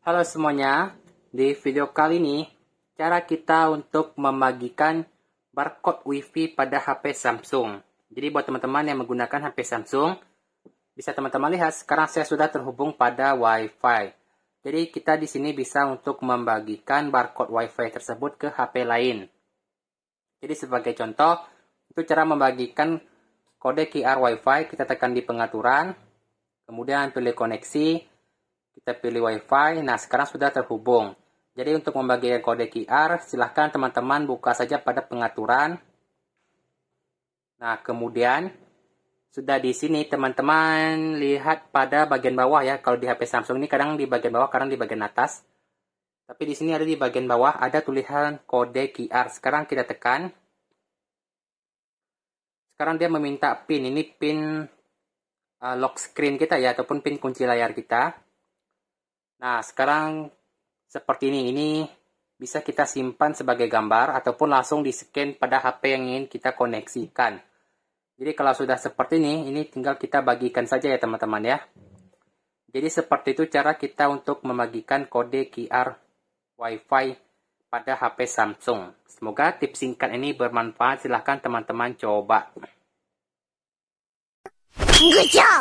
Halo semuanya, di video kali ini cara kita untuk membagikan barcode WiFi pada HP Samsung. Jadi buat teman-teman yang menggunakan HP Samsung, bisa teman-teman lihat sekarang saya sudah terhubung pada WiFi. Jadi kita di sini bisa untuk membagikan barcode WiFi tersebut ke HP lain. Jadi sebagai contoh, itu cara membagikan kode QR WiFi, kita tekan di pengaturan, kemudian pilih koneksi, kita pilih WiFi. Nah, sekarang sudah terhubung. Jadi untuk membagikan kode QR, silahkan teman-teman buka saja pada pengaturan. Nah, kemudian sudah di sini teman-teman lihat pada bagian bawah ya. Kalau di HP Samsung ini kadang di bagian bawah, kadang di bagian atas. Tapi di sini ada di bagian bawah ada tulisan kode QR. Sekarang kita tekan. Sekarang dia meminta PIN. Ini PIN uh, lock screen kita ya ataupun PIN kunci layar kita. Nah, sekarang seperti ini. Ini bisa kita simpan sebagai gambar ataupun langsung di-scan pada HP yang ingin kita koneksikan. Jadi kalau sudah seperti ini, ini tinggal kita bagikan saja ya teman-teman ya. Jadi seperti itu cara kita untuk membagikan kode QR WiFi pada HP Samsung. Semoga tips singkat ini bermanfaat. Silahkan teman-teman coba. Good job!